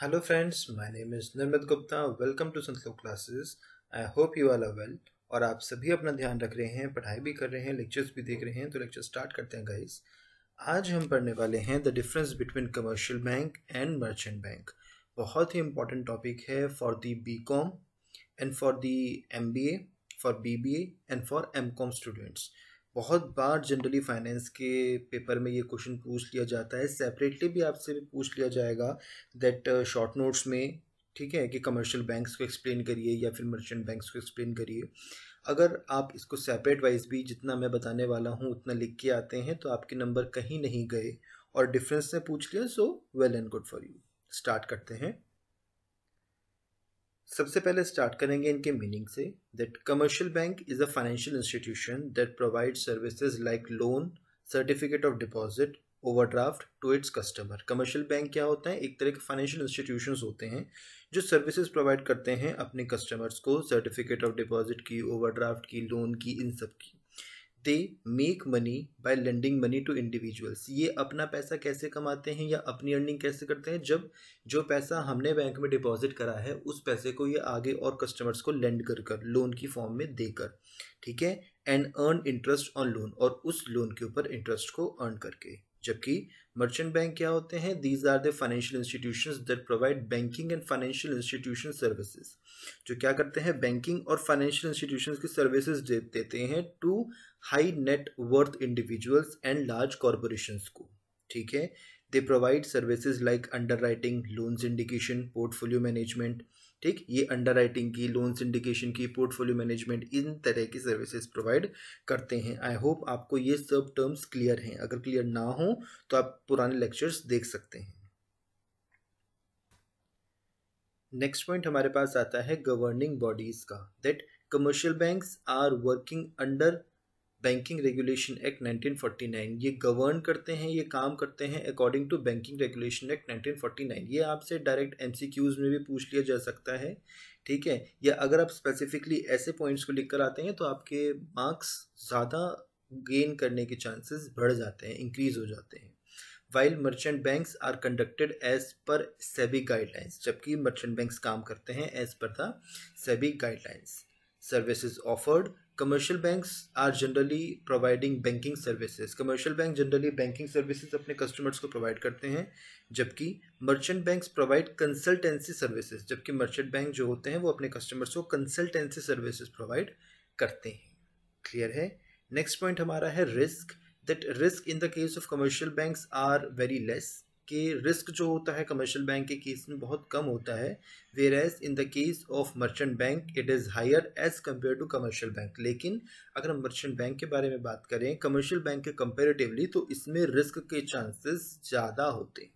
Hello friends, my name is Nirmat Gupta. Welcome to Sanskrit classes. I hope you all are well. और आप सभी अपना ध्यान रख रहे हैं पढ़ाई भी कर रहे हैं लेक्चर्स भी देख रहे हैं तो लेक्चर स्टार्ट करते हैं गाइस आज हम पढ़ने वाले हैं the difference between commercial bank and merchant bank बहुत ही इंपॉर्टेंट टॉपिक है for the B com and for the M B A for B B A and for M com students बहुत बार जनरली फाइनेंस के paper में ये question पूछ लिया जाता है सेपरेटली भी आपसे भी पूछ लिया जाएगा दैट शॉर्ट नोट्स में ठीक है कि कमर्शियल बैंक्स को एक्सप्लेन करिए या फिर मर्चेंट बैंक्स को एक्सप्लेन करिए अगर आप इसको सेपरेट वाइज भी जितना मैं बताने वाला हूँ उतना लिख के आते हैं तो आपके नंबर कहीं नहीं गए और डिफरेंस ने पूछ लिया so well and good for you start करते हैं सबसे पहले स्टार्ट करेंगे इनके मीनिंग से that commercial bank is a financial institution that provide services like loan certificate of deposit overdraft to its customer commercial bank क्या होता है एक तरह के फाइनेंशियल इंस्टीट्यूशंस होते हैं जो सर्विसेज प्रोवाइड करते हैं अपने कस्टमर्स को सर्टिफिकेट ऑफ डिपॉजिट की ओवरड्राफ्ट की लोन की इन सब की they make money by lending money to individuals ये अपना पैसा कैसे कमाते हैं या अपनी अर्निंग कैसे करते हैं जब जो पैसा हमने बैंक में डिपॉजिट करा है उस पैसे को ये आगे और कस्टमर्स को लेंड कर कर लोन की फॉर्म में देकर ठीक है and earn interest on loan और उस लोन के ऊपर इंटरेस्ट को अर्न करके जबकि मर्चेंट बैंक क्या होते हैं these are the financial institution that provide banking and financial institution services जो क्या करते हैं बैंकिंग और फाइनेंशियल इंस्टीट्यूशन की सर्विसेज देते हैं to high net worth individuals and large corporation को ठीक है they provide services like underwriting loans indication portfolio management ठीक ये अंडर की लोन सिंडिकेशन की पोर्टफोलियो मैनेजमेंट इन तरह की सर्विसेज प्रोवाइड करते हैं आई होप आपको ये सब टर्म्स क्लियर हैं अगर क्लियर ना हो तो आप पुराने लेक्चर्स देख सकते हैं नेक्स्ट पॉइंट हमारे पास आता है गवर्निंग बॉडीज का that commercial banks are working under banking regulation act 1949 ये गवर्न करते हैं ये काम करते हैं according to banking regulation act 1949 ये आपसे डायरेक्ट एमसीक्यूज में भी पूछ लिया जा सकता है ठीक है या अगर आप स्पेसिफिकली ऐसे पॉइंट्स को लिख कर आते हैं तो आपके मार्क्स ज़्यादा गेन करने के चांसेस बढ़ जाते हैं इंक्रीज हो जाते हैं while merchant banks are conducted as per SEBI guidelines जबकि मर्चेंट बैंक्स काम करते हैं as per the SEBI guidelines services offered commercial banks are generally providing banking services commercial bank generally banking services अपने customers को provide करते हैं जबकि merchant banks provide consultancy services जबकि मर्चेंट बैंक जो होते हैं वो अपने कस्टमर्स को कंसल्टेंसी सर्विसेज प्रोवाइड करते हैं क्लियर है नेक्स्ट पॉइंट हमारा है risk that risk in the case of commercial banks are very less के रिस्क जो होता है कमर्शियल बैंक के केस में बहुत कम होता है whereas in the case of merchant bank it is higher as compare to commercial bank लेकिन अगर हम मर्चेंट बैंक के बारे में बात करें कमर्शियल बैंक के कंपेरेटिवली तो इसमें रिस्क के चांसेस ज़्यादा होते हैं